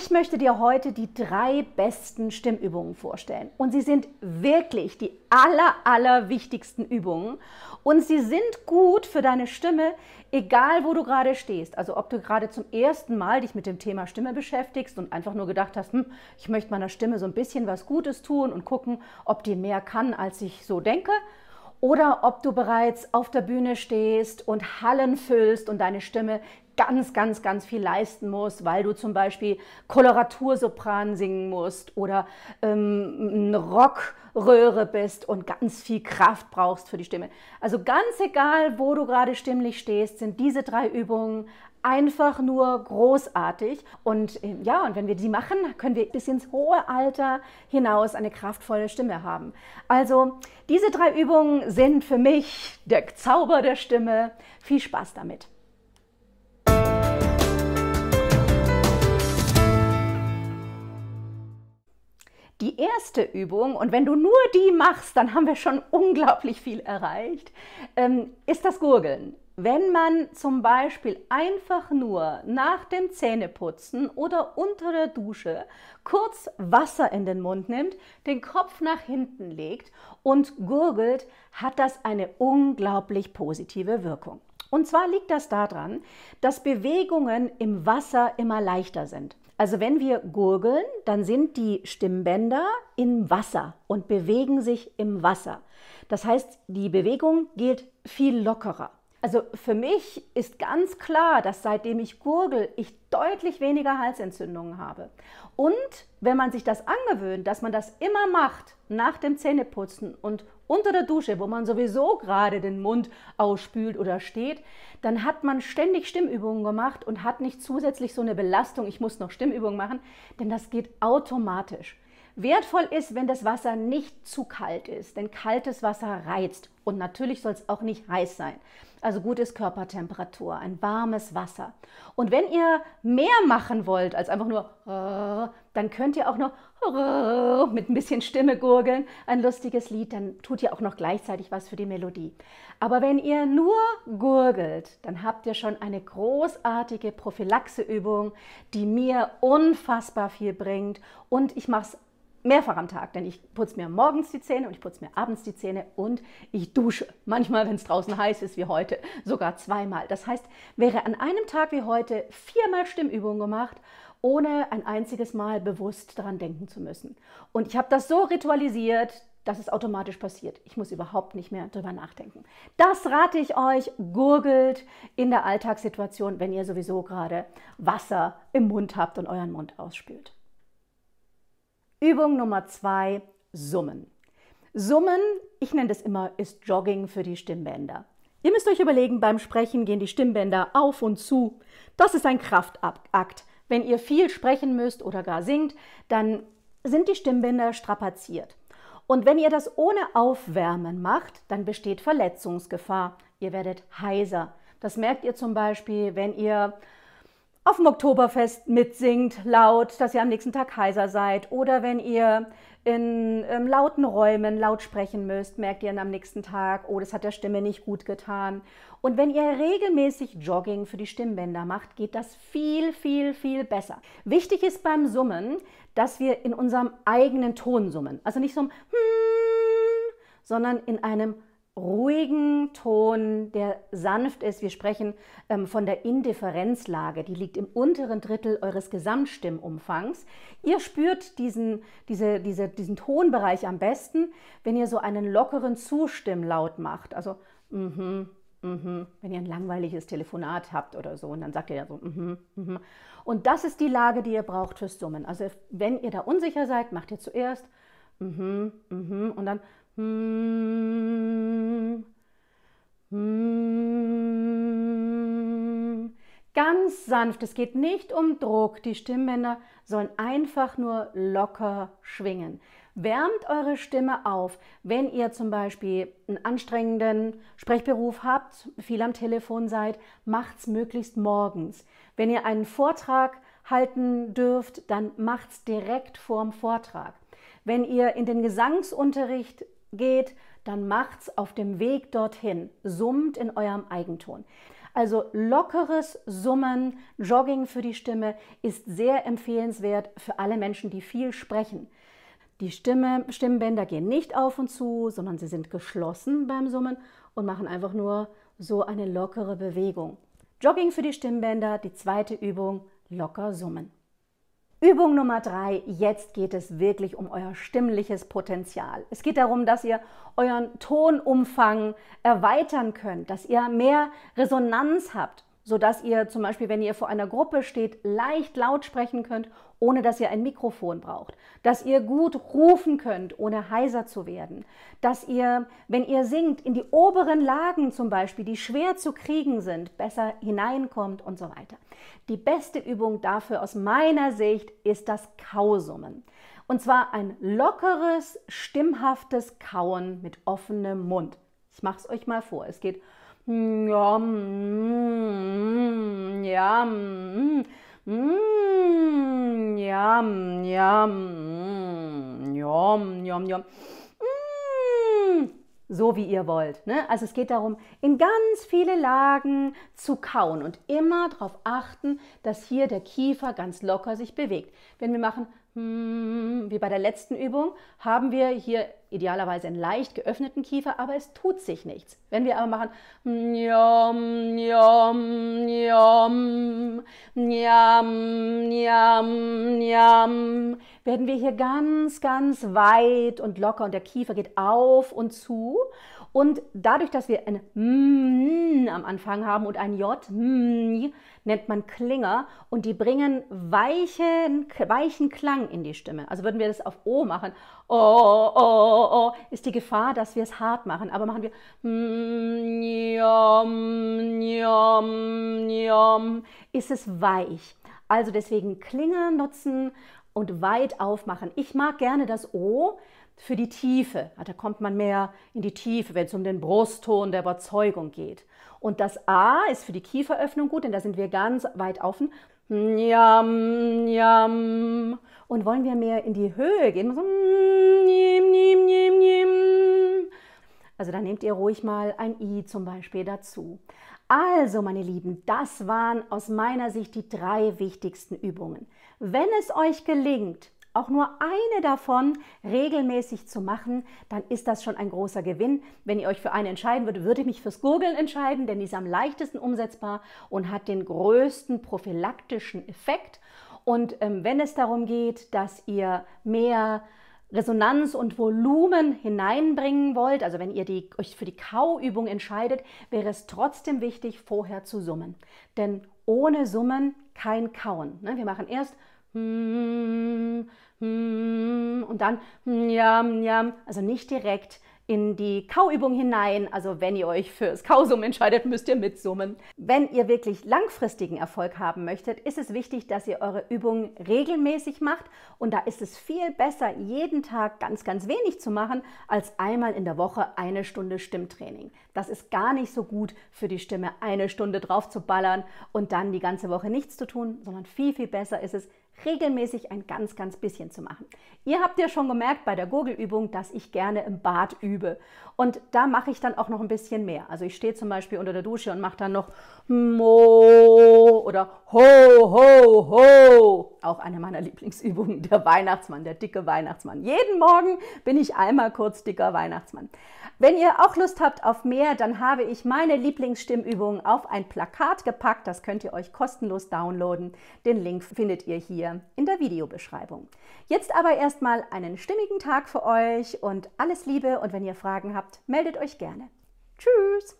Ich möchte dir heute die drei besten Stimmübungen vorstellen. Und sie sind wirklich die aller, aller wichtigsten Übungen. Und sie sind gut für deine Stimme, egal wo du gerade stehst. Also ob du gerade zum ersten Mal dich mit dem Thema Stimme beschäftigst und einfach nur gedacht hast, hm, ich möchte meiner Stimme so ein bisschen was Gutes tun und gucken, ob die mehr kann, als ich so denke oder ob du bereits auf der Bühne stehst und Hallen füllst und deine Stimme ganz, ganz, ganz viel leisten musst, weil du zum Beispiel Koloratursopran singen musst oder ähm, eine Rockröhre bist und ganz viel Kraft brauchst für die Stimme. Also ganz egal, wo du gerade stimmlich stehst, sind diese drei Übungen einfach nur großartig. Und äh, ja, und wenn wir die machen, können wir bis ins hohe Alter hinaus eine kraftvolle Stimme haben. Also diese drei Übungen sind für mich der Zauber der Stimme. Viel Spaß damit. die erste Übung, und wenn du nur die machst, dann haben wir schon unglaublich viel erreicht, ähm, ist das Gurgeln. Wenn man zum Beispiel einfach nur nach dem Zähneputzen oder unter der Dusche kurz Wasser in den Mund nimmt, den Kopf nach hinten legt und gurgelt, hat das eine unglaublich positive Wirkung. Und zwar liegt das daran, dass Bewegungen im Wasser immer leichter sind. Also wenn wir gurgeln, dann sind die Stimmbänder im Wasser und bewegen sich im Wasser. Das heißt, die Bewegung geht viel lockerer. Also für mich ist ganz klar, dass seitdem ich gurgel, ich deutlich weniger Halsentzündungen habe. Und wenn man sich das angewöhnt, dass man das immer macht, nach dem Zähneputzen und unter der Dusche, wo man sowieso gerade den Mund ausspült oder steht, dann hat man ständig Stimmübungen gemacht und hat nicht zusätzlich so eine Belastung, ich muss noch Stimmübungen machen, denn das geht automatisch. Wertvoll ist, wenn das Wasser nicht zu kalt ist, denn kaltes Wasser reizt und natürlich soll es auch nicht heiß sein. Also gut ist Körpertemperatur, ein warmes Wasser. Und wenn ihr mehr machen wollt als einfach nur, dann könnt ihr auch noch mit ein bisschen Stimme gurgeln, ein lustiges Lied, dann tut ihr auch noch gleichzeitig was für die Melodie. Aber wenn ihr nur gurgelt, dann habt ihr schon eine großartige Prophylaxeübung, die mir unfassbar viel bringt und ich mache es mehrfach am Tag, denn ich putze mir morgens die Zähne und ich putze mir abends die Zähne und ich dusche. Manchmal, wenn es draußen heiß ist wie heute, sogar zweimal. Das heißt, wäre an einem Tag wie heute viermal Stimmübungen gemacht, ohne ein einziges Mal bewusst daran denken zu müssen. Und ich habe das so ritualisiert, dass es automatisch passiert. Ich muss überhaupt nicht mehr drüber nachdenken. Das rate ich euch, gurgelt in der Alltagssituation, wenn ihr sowieso gerade Wasser im Mund habt und euren Mund ausspült. Übung Nummer zwei, Summen. Summen, ich nenne das immer, ist Jogging für die Stimmbänder. Ihr müsst euch überlegen, beim Sprechen gehen die Stimmbänder auf und zu. Das ist ein Kraftakt. Wenn ihr viel sprechen müsst oder gar singt, dann sind die Stimmbänder strapaziert. Und wenn ihr das ohne Aufwärmen macht, dann besteht Verletzungsgefahr. Ihr werdet heiser. Das merkt ihr zum Beispiel, wenn ihr auf dem Oktoberfest mitsingt laut, dass ihr am nächsten Tag heiser seid. Oder wenn ihr in ähm, lauten Räumen laut sprechen müsst, merkt ihr am nächsten Tag, oh, das hat der Stimme nicht gut getan. Und wenn ihr regelmäßig Jogging für die Stimmbänder macht, geht das viel, viel, viel besser. Wichtig ist beim Summen, dass wir in unserem eigenen Ton summen. Also nicht so ein hm, sondern in einem ruhigen Ton, der sanft ist. Wir sprechen ähm, von der Indifferenzlage, die liegt im unteren Drittel eures Gesamtstimmumfangs. Ihr spürt diesen, diese, diese, diesen Tonbereich am besten, wenn ihr so einen lockeren Zustimmlaut macht. Also, mhm, mhm, wenn ihr ein langweiliges Telefonat habt oder so, und dann sagt ihr ja so, mhm, mhm. Und das ist die Lage, die ihr braucht fürs Summen. Also, wenn ihr da unsicher seid, macht ihr zuerst, mhm, mhm, und dann, hm. Hm. Ganz sanft, es geht nicht um Druck. Die Stimmbänder sollen einfach nur locker schwingen. Wärmt eure Stimme auf, wenn ihr zum Beispiel einen anstrengenden Sprechberuf habt, viel am Telefon seid, macht's möglichst morgens. Wenn ihr einen Vortrag halten dürft, dann macht's direkt vorm Vortrag. Wenn ihr in den Gesangsunterricht geht, dann macht's auf dem Weg dorthin. Summt in eurem Eigenton. Also lockeres Summen, Jogging für die Stimme ist sehr empfehlenswert für alle Menschen, die viel sprechen. Die Stimme, Stimmbänder gehen nicht auf und zu, sondern sie sind geschlossen beim Summen und machen einfach nur so eine lockere Bewegung. Jogging für die Stimmbänder, die zweite Übung, locker summen. Übung Nummer drei, jetzt geht es wirklich um euer stimmliches Potenzial. Es geht darum, dass ihr euren Tonumfang erweitern könnt, dass ihr mehr Resonanz habt sodass ihr zum Beispiel, wenn ihr vor einer Gruppe steht, leicht laut sprechen könnt, ohne dass ihr ein Mikrofon braucht, dass ihr gut rufen könnt, ohne heiser zu werden, dass ihr, wenn ihr singt, in die oberen Lagen zum Beispiel, die schwer zu kriegen sind, besser hineinkommt und so weiter. Die beste Übung dafür aus meiner Sicht ist das Kausummen. Und zwar ein lockeres, stimmhaftes Kauen mit offenem Mund. Ich mache es euch mal vor. Es geht Mm, mm, mm, ja, mm, ja, mm, ja, ja, ja, ja, ja. So wie ihr wollt. Ne? Also es geht darum, in ganz viele Lagen zu kauen und immer darauf achten, dass hier der Kiefer ganz locker sich bewegt. Wenn wir machen, wie bei der letzten Übung, haben wir hier idealerweise einen leicht geöffneten Kiefer, aber es tut sich nichts. Wenn wir aber machen, njam, njam, njam, njam, njam, njam, werden wir hier ganz, ganz weit und locker und der Kiefer geht auf und zu. Und dadurch, dass wir ein M am Anfang haben und ein J, nennt man Klinger und die bringen weichen, weichen Klang in die Stimme. Also würden wir das auf O machen, Oh, oh, oh, oh, ist die Gefahr, dass wir es hart machen. Aber machen wir hm, njom, njom, njom, ist es weich. Also deswegen Klinge nutzen und weit aufmachen. Ich mag gerne das O für die Tiefe. Ah, da kommt man mehr in die Tiefe, wenn es um den Brustton der Überzeugung geht. Und das A ist für die Kieferöffnung gut, denn da sind wir ganz weit offen. Njam, njam. Und wollen wir mehr in die Höhe gehen? So, njim, njim, njim, njim. Also da nehmt ihr ruhig mal ein I zum Beispiel dazu. Also, meine Lieben, das waren aus meiner Sicht die drei wichtigsten Übungen. Wenn es euch gelingt, auch nur eine davon regelmäßig zu machen, dann ist das schon ein großer Gewinn. Wenn ihr euch für eine entscheiden würdet, würde ich mich fürs Gurgeln entscheiden, denn die ist am leichtesten umsetzbar und hat den größten prophylaktischen Effekt. Und ähm, wenn es darum geht, dass ihr mehr Resonanz und Volumen hineinbringen wollt, also wenn ihr die, euch für die Kauübung entscheidet, wäre es trotzdem wichtig, vorher zu summen. Denn ohne Summen kein Kauen. Ne? Wir machen erst hm, und dann njam, hm, hm, njam, hm, also nicht direkt in die Kauübung hinein. Also wenn ihr euch fürs Kausum entscheidet, müsst ihr mitsummen. Wenn ihr wirklich langfristigen Erfolg haben möchtet, ist es wichtig, dass ihr eure Übungen regelmäßig macht. Und da ist es viel besser, jeden Tag ganz, ganz wenig zu machen, als einmal in der Woche eine Stunde Stimmtraining. Das ist gar nicht so gut für die Stimme, eine Stunde drauf zu ballern und dann die ganze Woche nichts zu tun, sondern viel, viel besser ist es, regelmäßig ein ganz, ganz bisschen zu machen. Ihr habt ja schon gemerkt bei der Gurgelübung, dass ich gerne im Bad übe. Und da mache ich dann auch noch ein bisschen mehr. Also ich stehe zum Beispiel unter der Dusche und mache dann noch Mo oder Ho, Ho, Ho. Auch eine meiner Lieblingsübungen, der Weihnachtsmann, der dicke Weihnachtsmann. Jeden Morgen bin ich einmal kurz dicker Weihnachtsmann. Wenn ihr auch Lust habt auf mehr, dann habe ich meine Lieblingsstimmübungen auf ein Plakat gepackt. Das könnt ihr euch kostenlos downloaden. Den Link findet ihr hier Folge in der Videobeschreibung. Jetzt aber erstmal einen stimmigen Tag für euch und alles Liebe und wenn ihr Fragen habt, meldet euch gerne. Tschüss!